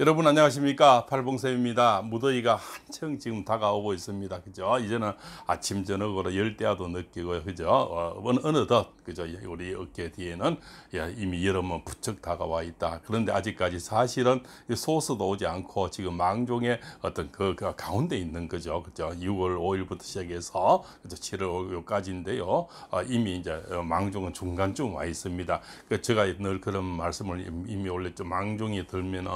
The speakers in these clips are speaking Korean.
여러분 안녕하십니까 팔봉쌤입니다 무더위가 한층 지금 다가오고 있습니다 그죠 이제는 아침 저녁으로 열대야도 느끼고요 그죠 어, 어느덧 그죠 예, 우리 어깨 뒤에는 예, 이미 여름은 부쩍 다가와 있다 그런데 아직까지 사실은 소스도 오지 않고 지금 망종의 어떤 그, 그 가운데 있는 거죠 그죠 6월 5일부터 시작해서 그죠? 7월 5일까지인데요 어, 이미 이제 망종은 중간쯤 와 있습니다 그 제가 늘 그런 말씀을 이미 올렸죠 망종이 들면은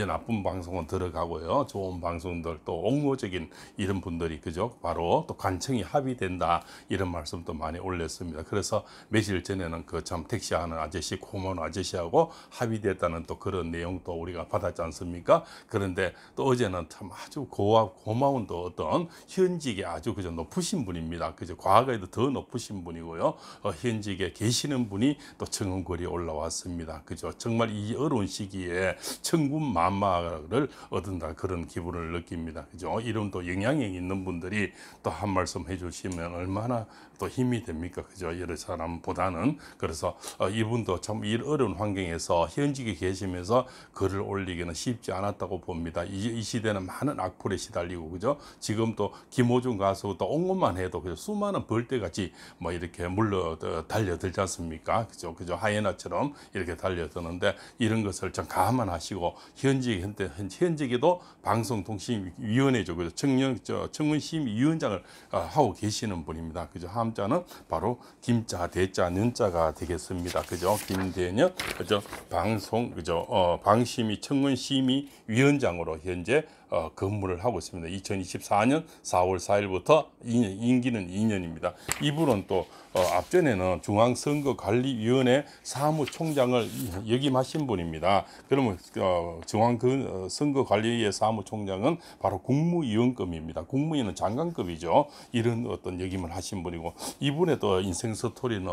이제 나쁜 방송은 들어가고요. 좋은 방송들 또 옹호적인 이런 분들이 그죠? 바로 또 관청이 합의된다 이런 말씀도 많이 올렸습니다. 그래서 며칠 전에는 그 참 택시하는 아저씨, 고문 아저씨하고 합의됐다는 또 그런 내용도 우리가 받았지 않습니까? 그런데 또 어제는 참 아주 고와 고마운 또 어떤 현직에 아주 그저 높으신 분입니다. 그저 과거에도 더 높으신 분이고요. 어, 현직에 계시는 분이 또 청원골이 올라왔습니다. 그죠? 정말 이 어려운 시기에 청군 만 만마를 얻은다 그런 기분을 느낍니다. 그죠? 이름도 영향이 있는 분들이 또 한 말씀 해주시면 얼마나 또 힘이 됩니까? 그죠? 여러 사람보다는 그래서 어, 이분도 참 이 어려운 환경에서 현직에 계시면서 글을 올리기는 쉽지 않았다고 봅니다. 이, 이 시대는 많은 악플에 시달리고 그죠? 지금 또 김호중 가수 또온것만 해도 그죠? 수많은 벌떼같이 뭐 이렇게 물러 어, 달려들지 않습니까? 그죠? 그죠? 하이에나처럼 이렇게 달려드는데 이런 것을 참 감안하시고 현 현직 현재 현직에도 방송통신위원회죠. 그죠? 청년 저 청문심위원장을 아, 하고 계시는 분입니다. 그죠? 함자는 바로 김자 대자 년자가 되겠습니다. 그죠? 김대년 그죠? 방송 그죠? 어, 방심위 청문심위 위원장으로 현재 어, 근무를 하고 있습니다. 2024년 4월 4일부터 2년, 임기는 2년입니다. 이분은 또 어, 앞전에는 중앙선거관리위원회 사무총장을 역임하신 분입니다. 그러면 어, 중앙선거관리위원회 사무총장은 바로 국무위원급입니다. 국무위원은 장관급이죠. 이런 어떤 역임을 하신 분이고 이분의 또 인생 스토리는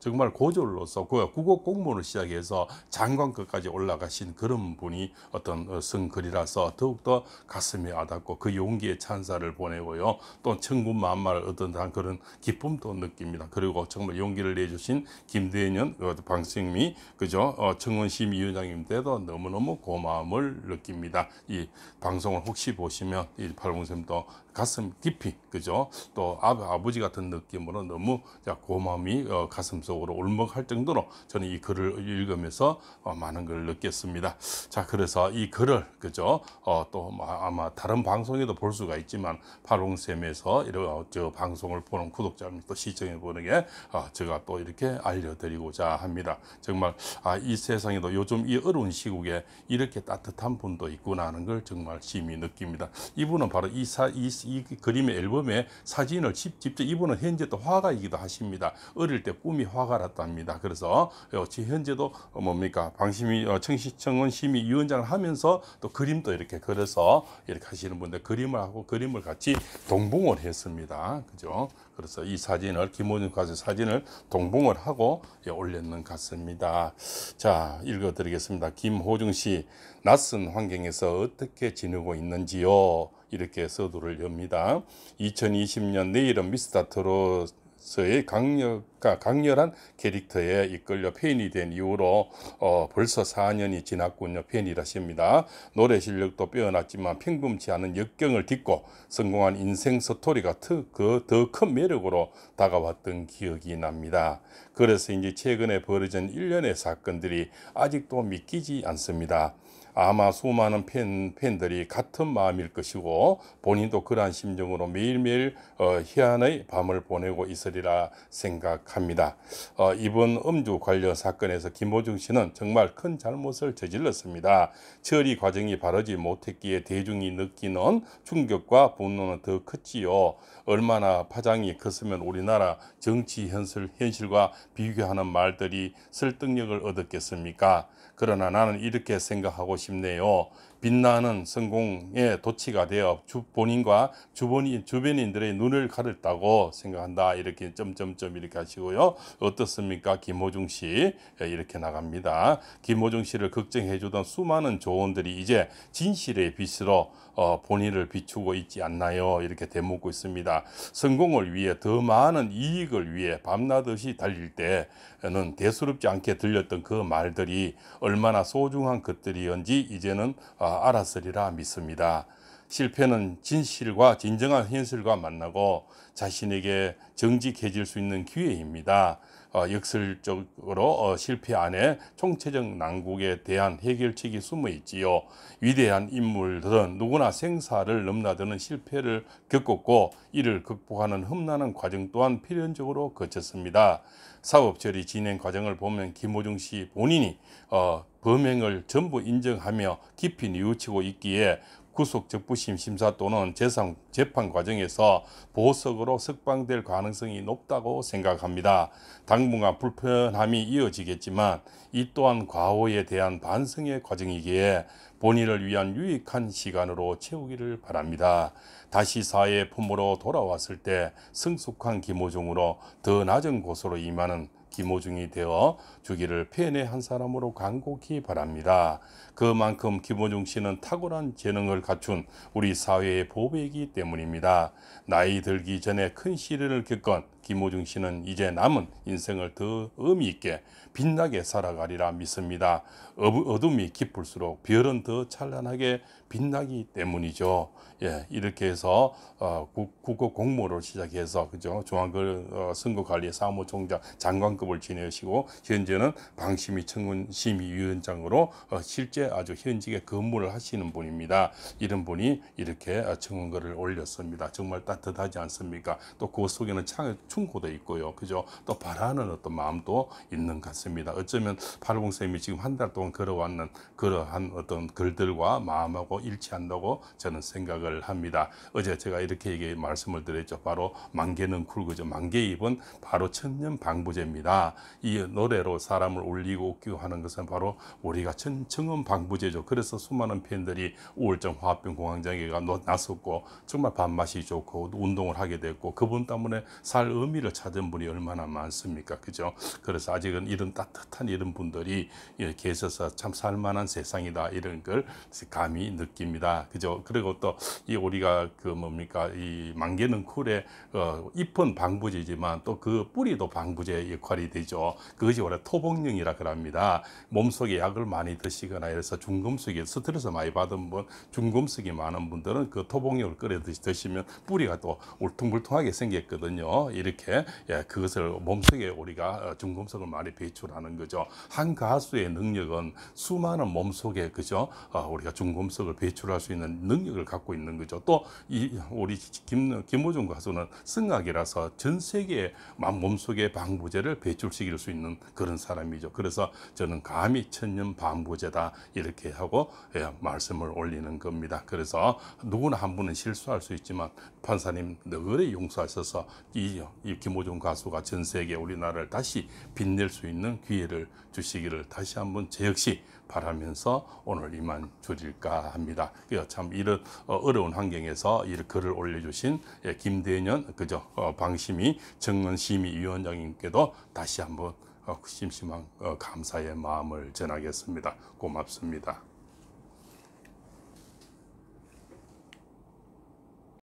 정말 고졸로서 국어 공무를 시작해서 장관급까지 올라가신 그런 분이 어떤 어, 선글이라서 더욱더 가슴이 와닿고 그 용기의 찬사를 보내고요. 또 천군 만마를 얻은 다한 그런 기쁨도 느낍니다. 그리고 정말 용기를 내주신 김대년 그 방승미 그죠 어, 청원심 위원장님 때도 너무너무 고마움을 느낍니다. 이 방송을 혹시 보시면 이 팔봉쌤도 가슴 깊이 그죠 또 아, 버지 같은 느낌으로 너무 고마움이 어, 가슴 속으로 울먹할 정도로 저는 이 글을 읽으면서 어, 많은 걸 느꼈습니다 자 그래서 이 글을 그죠 어, 또 뭐 아마 다른 방송에도 볼 수가 있지만 파롱쌤에서 이런 어, 저 방송을 보는 구독자님 또 시청해 보는 게 어, 제가 또 이렇게 알려드리고자 합니다 정말 아, 이 세상에도 요즘 이 어려운 시국에 이렇게 따뜻한 분도 있구나 하는 걸 정말 심히 느낍니다 이분은 바로 이사 이이 그림의 앨범에 사진을 직접 이분은 현재 또 화가이기도 하십니다. 어릴 때 꿈이 화가라였합니다 그래서 어, 현재도 뭡니까 방심이 어, 청시청원 심의 위원장을 하면서 또 그림도 이렇게 그려서 이렇게 하시는 분들 그림을 하고 그림을 같이 동봉을 했습니다. 그죠? 그래서 이 사진을 김호중 가수 사진을 동봉을 하고 예, 올렸는 같습니다. 자 읽어드리겠습니다. 김호중 씨 낯선 환경에서 어떻게 지내고 있는지요? 이렇게 서두를 엽니다. 2020년 내일은 미스터 트롯 서의 강력, 그러니까 강렬한 캐릭터에 이끌려 팬이 된 이후로 어, 벌써 4년이 지났군요. 팬이라십니다. 노래 실력도 빼어났지만 평범치 않은 역경을 딛고 성공한 인생 스토리가 그더 큰 매력으로 다가왔던 기억이 납니다. 그래서 이제 최근에 벌어진 일련의 사건들이 아직도 믿기지 않습니다. 아마 수많은 팬, 팬들이 같은 마음일 것이고 본인도 그러한 심정으로 매일매일 어, 희한의 밤을 보내고 있으리라 생각합니다. 어, 이번 음주 관련 사건에서 김보중 씨는 정말 큰 잘못을 저질렀습니다. 처리 과정이 바르지 못했기에 대중이 느끼는 충격과 분노는 더 컸지요. 얼마나 파장이 컸으면 우리나라 정치 현실, 현실과 비교하는 말들이 설득력을 얻었겠습니까? 그러나 나는 이렇게 생각하고 싶네요. 빛나는 성공의 도치가 되어 주 본인과 주변인, 주변인들의 눈을 가렸다고 생각한다. 이렇게 점점점 이렇게 하시고요. 어떻습니까? 김호중 씨 예, 이렇게 나갑니다. 김호중 씨를 걱정해 주던 수많은 조언들이 이제 진실의 빛으로 어, 본의를 비추고 있지 않나요? 이렇게 대묻고 있습니다. 성공을 위해 더 많은 이익을 위해 밤낮없이 달릴 때는 대수롭지 않게 들렸던 그 말들이 얼마나 소중한 것들이었는지 이제는 아, 어, 알았으리라 믿습니다. 실패는 진실과 진정한 현실과 만나고 자신에게 정직해질 수 있는 기회입니다. 어, 역설적으로 어, 실패 안에 총체적 난국에 대한 해결책이 숨어 있지요. 위대한 인물들은 누구나 생사를 넘나드는 실패를 겪었고 이를 극복하는 험난한 과정 또한 필연적으로 거쳤습니다. 사업 처리 진행 과정을 보면 김호중 씨 본인이 어, 범행을 전부 인정하며 깊이 뉘우치고 있기에 구속 적부심 심사 또는 재상, 재판 과정에서 보석으로 석방될 가능성이 높다고 생각합니다. 당분간 불편함이 이어지겠지만 이 또한 과오에 대한 반성의 과정이기에 본인을 위한 유익한 시간으로 채우기를 바랍니다. 다시 사회의 품으로 돌아왔을 때 성숙한 김호중으로 더 낮은 곳으로 임하는 김호중이 되어 주기를 팬의 한 사람으로 간곡히 바랍니다. 그만큼 김호중 씨는 탁월한 재능을 갖춘 우리 사회의 보배이기 때문입니다. 나이 들기 전에 큰 시련을 겪건 김호중 씨는 이제 남은 인생을 더 의미 있게 빛나게 살아가리라 믿습니다. 어둠이 깊을수록 별은 더 찬란하게 빛나기 때문이죠. 예, 이렇게 해서 어, 국어 공모를 시작해서 그죠 중앙글 어, 선거관리 사무총장 장관급을 지내시고 현재는 방심위 청문 심의위원장으로 어, 실제 아주 현직에 근무를 하시는 분입니다. 이런 분이 이렇게 어, 청문글을 올렸습니다. 정말 따뜻하지 않습니까? 또 그 속에는 창 충고도 있고요. 그죠? 또 바라는 어떤 마음도 있는 것 같습니다. 어쩌면 팔공쌤이 지금 한 달 동안 걸어왔는 그러한 어떤 글들과 마음하고 일치한다고 저는 생각을 합니다. 어제 제가 이렇게 얘기 말씀을 드렸죠. 바로 만개는 굵어져 만개입은 바로 천년 방부제입니다. 이 노래로 사람을 올리고 웃기고 하는 것은 바로 우리가 천, 청음 방부제죠. 그래서 수많은 팬들이 우울증 화합병 공황장애가 났었고 정말 밥맛이 좋고 운동을 하게 됐고 그분 때문에 살 의미를 찾은 분이 얼마나 많습니까? 그죠? 그래서 아직은 이런 따뜻한 이런 분들이 예, 계셔서참 살만한 세상이다 이런 걸 감히 느낍니다. 그죠? 그리고 또 이 우리가 그 뭡니까 이 만개는 쿨에 어, 잎은 방부제지만 또 그 뿌리도 방부제 역할이 되죠. 그것이 원래 토복령이라 그럽니다. 몸속에 약을 많이 드시거나 해서 중금속에 스트레스 많이 받은 분, 중금속이 많은 분들은 그토복력을 끓여 드시면 뿌리가 또 울퉁불퉁하게 생겼거든요. 이렇게 이렇게 예, 그것을 몸속에 우리가 어, 중금속을 많이 배출하는 거죠. 한 가수의 능력은 수많은 몸속에 그죠 아, 우리가 중금속을 배출할 수 있는 능력을 갖고 있는 거죠. 또 이 우리 김 김호중 가수는 승악이라서 전 세계에 몸속의 방부제를 배출시킬 수 있는 그런 사람이죠. 그래서 저는 감히 천년 방부제다 이렇게 하고 예, 말씀을 올리는 겁니다. 그래서 누구나 한 분은 실수할 수 있지만 판사님 너그레 용서하셔서 이이 김호중 가수가 전 세계 우리나라를 다시 빛낼 수 있는 기회를 주시기를 다시 한번 제 역시 바라면서 오늘 이만 줄일까 합니다. 예, 참 이런 어, 어려운 환경에서 이 글을 올려주신 예, 김대년 그저 어, 방심이 정은심의위원장님께도 다시 한번 어, 심심한 감사의 마음을 전하겠습니다. 고맙습니다.